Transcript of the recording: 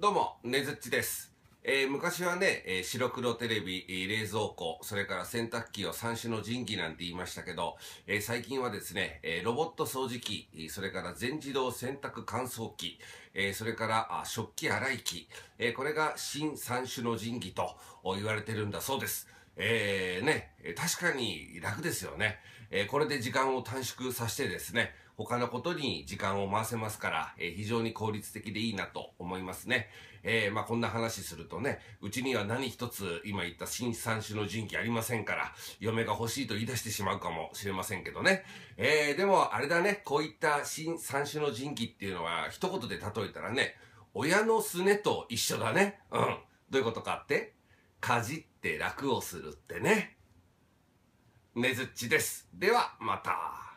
どうも、ねずっちです。えー、昔はね、えー、白黒テレビ、えー、冷蔵庫、それから洗濯機を三種の神器なんて言いましたけど、えー、最近はですね、えロボット掃除機、それから全自動洗濯乾燥機、えそれからあ食器洗い機、えこれが新三種の神器と言われてるんだそうです。えー、ね、確かに楽ですよね。えー、これで時間を短縮させてですね、他のことに時間を回せますから、えー、非常に効率的でいいなと思いますね。えー、まあ、こんな話するとね、うちには何一つ今言った新三種の人気ありませんから、嫁が欲しいと言い出してしまうかもしれませんけどね。えー、でもあれだね、こういった新三種の人気っていうのは一言で例えたらね、親のすねと一緒だね。うん。どういうことかってかじって楽をするってね。ねずっちです。では、また。